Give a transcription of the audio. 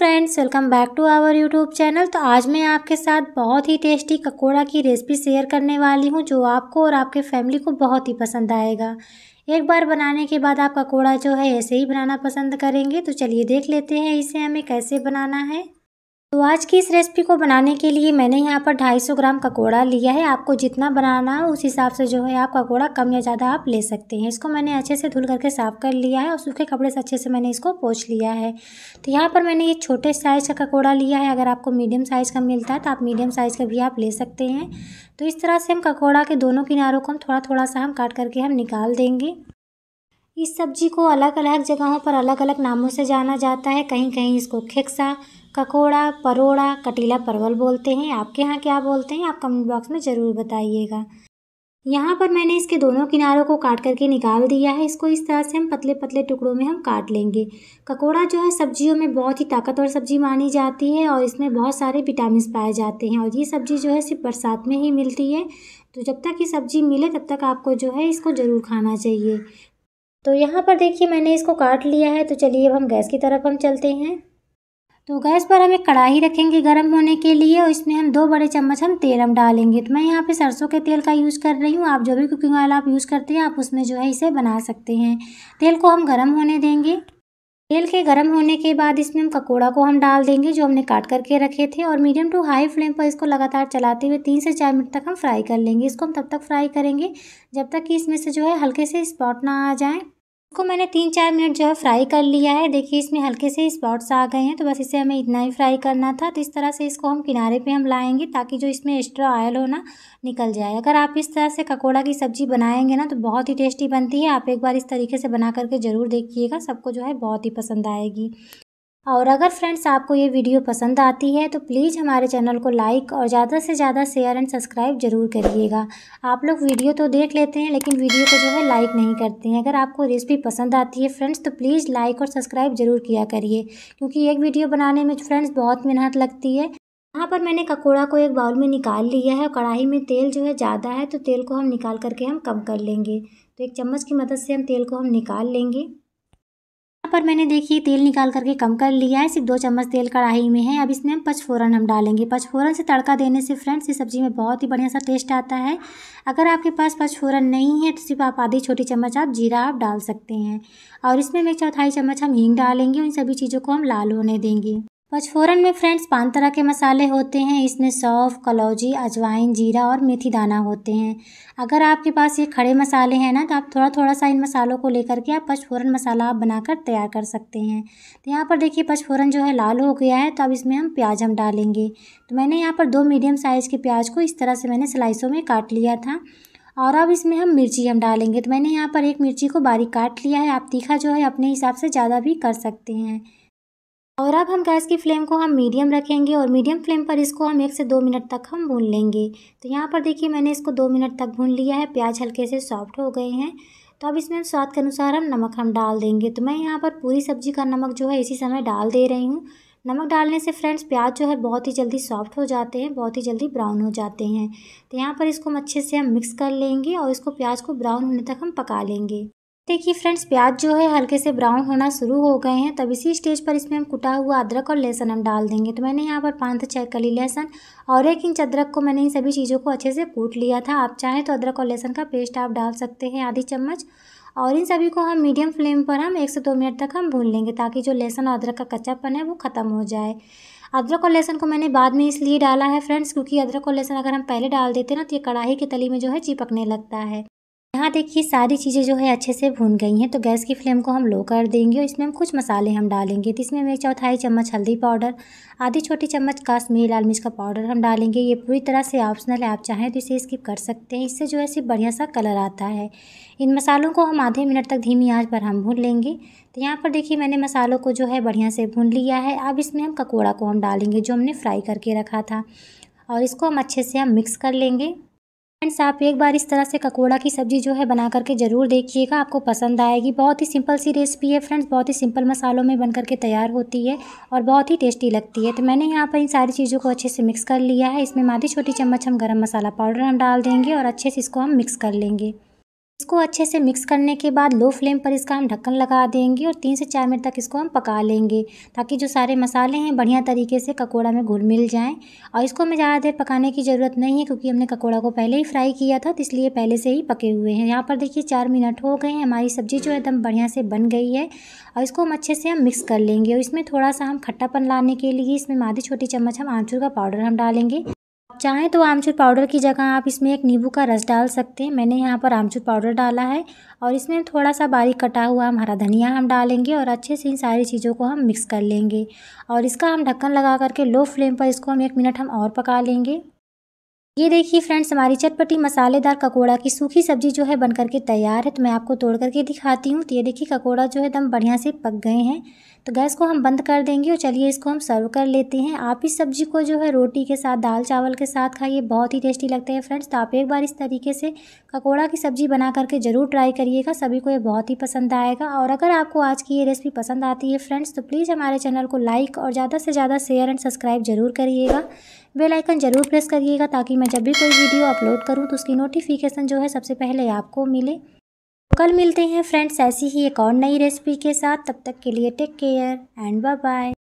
friends welcome back to our YouTube channel तो आज मैं आपके साथ बहुत ही टेस्टी ककोड़ा की रेसिपी शेयर करने वाली हूँ जो आपको और आपके फैमिली को बहुत ही पसंद आएगा एक बार बनाने के बाद आप ककोड़ा जो है ऐसे ही बनाना पसंद करेंगे तो चलिए देख लेते हैं इसे हमें कैसे बनाना है तो आज की इस रेसिपी को बनाने के लिए मैंने यहाँ पर 250 ग्राम ककोड़ा लिया है आपको जितना बनाना हो उस हिसाब से जो है आप ककोड़ा कम या ज़्यादा आप ले सकते हैं इसको मैंने अच्छे से धुल करके साफ़ कर लिया है और सूखे कपड़े से अच्छे से मैंने इसको पोछ लिया है तो यहाँ पर मैंने ये छोटे साइज़ का ककोड़ा लिया है अगर आपको मीडियम साइज़ का मिलता है तो आप मीडियम साइज़ का भी आप ले सकते हैं तो इस तरह से हम ककोड़ा के दोनों किनारों को हम थोड़ा थोड़ा सा हम काट करके हम निकाल देंगे इस सब्जी को अलग अलग जगहों पर अलग अलग नामों से जाना जाता है कहीं कहीं इसको खिक्सा ककोड़ा परोड़ा कटीला परवल बोलते हैं आपके यहाँ क्या बोलते हैं आप कमेंट बॉक्स में ज़रूर बताइएगा यहाँ पर मैंने इसके दोनों किनारों को काट करके निकाल दिया है इसको इस तरह से हम पतले पतले टुकड़ों में हम काट लेंगे ककोड़ा जो है सब्जियों में बहुत ही ताकतवर सब्जी मानी जाती है और इसमें बहुत सारे विटामिन पाए जाते हैं और ये सब्ज़ी जो है सिर्फ बरसात में ही मिलती है तो जब तक ये सब्ज़ी मिले तब तक आपको जो है इसको ज़रूर खाना चाहिए तो यहाँ पर देखिए मैंने इसको काट लिया है तो चलिए अब हम गैस की तरफ हम चलते हैं तो गैस पर हम एक कढ़ाई रखेंगे गर्म होने के लिए और इसमें हम दो बड़े चम्मच हम तेल हम डालेंगे तो मैं यहाँ पे सरसों के तेल का यूज़ कर रही हूँ आप जो भी कुकिंग ऑयल आप यूज़ करते हैं आप उसमें जो है इसे बना सकते हैं तेल को हम गर्म होने देंगे तेल के गर्म होने के बाद इसमें हम ककोड़ा को हम डाल देंगे जो हमने काट करके रखे थे और मीडियम टू हाई फ्लेम पर इसको लगातार चलाते हुए तीन से चार मिनट तक हम फ्राई कर लेंगे इसको हम तब तक फ्राई करेंगे जब तक कि इसमें से जो है हल्के से स्पॉट ना आ जाएँ को मैंने तीन चार मिनट जो है फ्राई कर लिया है देखिए इसमें हल्के से स्पॉट्स आ गए हैं तो बस इसे हमें इतना ही फ्राई करना था तो इस तरह से इसको हम किनारे पे हम लाएंगे ताकि जो इसमें एक्स्ट्रा ऑयल हो ना निकल जाए अगर आप इस तरह से ककोड़ा की सब्ज़ी बनाएंगे ना तो बहुत ही टेस्टी बनती है आप एक बार इस तरीके से बना करके ज़रूर देखिएगा सबको जो है बहुत ही पसंद आएगी और अगर फ्रेंड्स आपको ये वीडियो पसंद आती है तो प्लीज़ हमारे चैनल को लाइक और ज़्यादा से ज़्यादा शेयर एंड सब्सक्राइब जरूर करिएगा आप लोग वीडियो तो देख लेते हैं लेकिन वीडियो को जो है लाइक नहीं करते हैं अगर आपको रेसिपी पसंद आती है फ्रेंड्स तो प्लीज़ लाइक और सब्सक्राइब जरूर किया करिए क्योंकि एक वीडियो बनाने में फ्रेंड्स बहुत मेहनत लगती है यहाँ पर मैंने ककोड़ा को एक बाउल में निकाल लिया है और कढ़ाई में तेल जो है ज़्यादा है तो तेल को हम निकाल करके हम कम कर लेंगे तो एक चम्मच की मदद से हम तेल को हम निकाल लेंगे पर मैंने देखिए तेल निकाल करके कम कर लिया है सिर्फ दो चम्मच तेल कढ़ाई में है अब इसमें हम पचफोरन हम डालेंगे पचफोरन से तड़का देने से फ्रेंड्स इस सब्ज़ी में बहुत ही बढ़िया सा टेस्ट आता है अगर आपके पास पचफोरन नहीं है तो सिर्फ आप आधी छोटी चम्मच आप जीरा आप डाल सकते हैं और इसमें हम एक चौथाई चम्मच हम हींग डालेंगे उन सभी चीज़ों को हम लाल होने देंगे पचफोरन में फ्रेंड्स पाँच तरह के मसाले होते हैं इसमें सौफ कलौजी अजवाइन जीरा और मेथी दाना होते हैं अगर आपके पास ये खड़े मसाले हैं ना तो आप थोड़ा थोड़ा सा इन मसालों को लेकर के आप पचफोरन मसाला आप बनाकर तैयार कर सकते हैं तो यहाँ पर देखिए पचफोरन जो है लाल हो गया है तो अब इसमें हम प्याज हम डालेंगे तो मैंने यहाँ पर दो मीडियम साइज़ के प्याज को इस तरह से मैंने स्लाइसों में काट लिया था और अब इसमें हम मिर्ची हम डालेंगे तो मैंने यहाँ पर एक मिर्ची को बारीक काट लिया है आप तीखा जो है अपने हिसाब से ज़्यादा भी कर सकते हैं और अब हम गैस की फ्लेम को हम मीडियम रखेंगे और मीडियम फ्लेम पर इसको हम एक से दो मिनट तक हम भून लेंगे तो यहाँ पर देखिए मैंने इसको दो मिनट तक भून लिया है प्याज हल्के से सॉफ्ट हो गए हैं तो अब इसमें स्वाद के अनुसार हम नमक हम डाल देंगे तो मैं यहाँ पर पूरी सब्जी का नमक जो है इसी समय डाल दे रही हूँ नमक डालने से फ्रेंड्स प्याज जो है बहुत ही जल्दी सॉफ्ट हो जाते हैं बहुत ही जल्दी ब्राउन हो जाते हैं तो यहाँ पर इसको हम अच्छे से हम मिक्स कर लेंगे और इसको प्याज को ब्राउन होने तक हम पका लेंगे देखिए फ्रेंड्स प्याज जो है हल्के से ब्राउन होना शुरू हो गए हैं तब इसी स्टेज पर इसमें हम कुटा हुआ अदरक और लहसुन हम डाल देंगे तो मैंने यहाँ पर पाँच छः कली लहसुन और एक इंच अदरक को मैंने इन सभी चीज़ों को अच्छे से कूट लिया था आप चाहें तो अदरक और लहसुन का पेस्ट आप डाल सकते हैं आधी चम्मच और इन सभी को हम मीडियम फ्लेम पर हम एक से दो मिनट तक हम भून लेंगे ताकि जो लहसुन और अदरक का कच्चापन है वो ख़त्म हो जाए अदरक और लहसुन को मैंने बाद में इसलिए डाला है फ्रेंड्स क्योंकि अदरक और लहसुन अगर हम पहले डाल देते ना तो ये कढ़ाई की तली में जो है चिपकने लगता है यहाँ देखिए सारी चीज़ें जो है अच्छे से भून गई हैं तो गैस की फ्लेम को हम लो कर देंगे और इसमें हम कुछ मसाले हम डालेंगे तो इसमें हम एक चौथाई चम्मच हल्दी पाउडर आधी छोटी चम्मच काश्मीर लाल मिर्च का पाउडर हम डालेंगे ये पूरी तरह से ऑप्शनल है आप चाहें तो इसे स्किप कर सकते हैं इससे जो है सिर्फ बढ़िया सा कलर आता है इन मसालों को हम आधे मिनट तक धीमी आँच पर हम भून लेंगे तो यहाँ पर देखिए मैंने मसालों को जो है बढ़िया से भून लिया है अब इसमें हम ककोड़ा को हम डालेंगे जो हमने फ्राई करके रखा था और इसको हम अच्छे से हम मिक्स कर लेंगे फ्रेंड्स आप एक बार इस तरह से ककोड़ा की सब्जी जो है बना करके ज़रूर देखिएगा आपको पसंद आएगी बहुत ही सिंपल सी रेसिपी है फ्रेंड्स बहुत ही सिंपल मसालों में बन करके तैयार होती है और बहुत ही टेस्टी लगती है तो मैंने यहाँ पर इन सारी चीज़ों को अच्छे से मिक्स कर लिया है इसमें आधी छोटी चम्मच हम गर्म मसाला पाउडर हम डाल देंगे और अच्छे से इसको हम मिक्स कर लेंगे इसको अच्छे से मिक्स करने के बाद लो फ्लेम पर इसका हम ढक्कन लगा देंगे और तीन से चार मिनट तक इसको हम पका लेंगे ताकि जो सारे मसाले हैं बढ़िया तरीके से ककोड़ा में घुल मिल जाएं और इसको हमें ज़्यादा देर पकाने की ज़रूरत नहीं है क्योंकि हमने ककोड़ा को पहले ही फ्राई किया था तो इसलिए पहले से ही पके हुए हैं यहाँ पर देखिए चार मिनट हो गए हैं हमारी सब्ज़ी जो है एकदम बढ़िया से बन गई है और इसको हम अच्छे से हम मिक्स कर लेंगे और इसमें थोड़ा सा हम खट्टापन लाने के लिए इसमें आधी छोटी चम्मच हम आमचूर का पाउडर हम डालेंगे चाहें तो आमचूर पाउडर की जगह आप इसमें एक नींबू का रस डाल सकते हैं मैंने यहाँ पर आमचूर पाउडर डाला है और इसमें थोड़ा सा बारीक कटा हुआ हम हरा धनिया हम डालेंगे और अच्छे से इन सारी चीज़ों को हम मिक्स कर लेंगे और इसका हम ढक्कन लगा करके लो फ्लेम पर इसको हम एक मिनट हम और पका लेंगे ये देखिए फ्रेंड्स हमारी चटपटी मसालेदार ककोड़ा की सूखी सब्जी जो है बन करके तैयार है तो मैं आपको तोड़ करके दिखाती हूँ तो ये देखिए ककोड़ा जो है एकदम बढ़िया से पक गए हैं तो गैस को हम बंद कर देंगे और चलिए इसको हम सर्व कर लेते हैं आप इस सब्जी को जो है रोटी के साथ दाल चावल के साथ खाइए बहुत ही टेस्टी लगता है फ्रेंड्स तो आप एक बार इस तरीके से ककोड़ा की सब्ज़ी बना करके ज़रूर ट्राई करिएगा सभी को ये बहुत ही पसंद आएगा और अगर आपको आज की ये रेसिपी पसंद आती है फ्रेंड्स तो प्लीज़ हमारे चैनल को लाइक और ज़्यादा से ज़्यादा शेयर एंड सब्सक्राइब ज़रूर करिएगा बेल आइकन ज़रूर प्रेस करिएगा ताकि मैं जब भी कोई वीडियो अपलोड करूँ तो उसकी नोटिफिकेशन जो है सबसे पहले आपको मिले कल मिलते हैं फ्रेंड्स ऐसी ही एक और नई रेसिपी के साथ तब तक के लिए take care and bye bye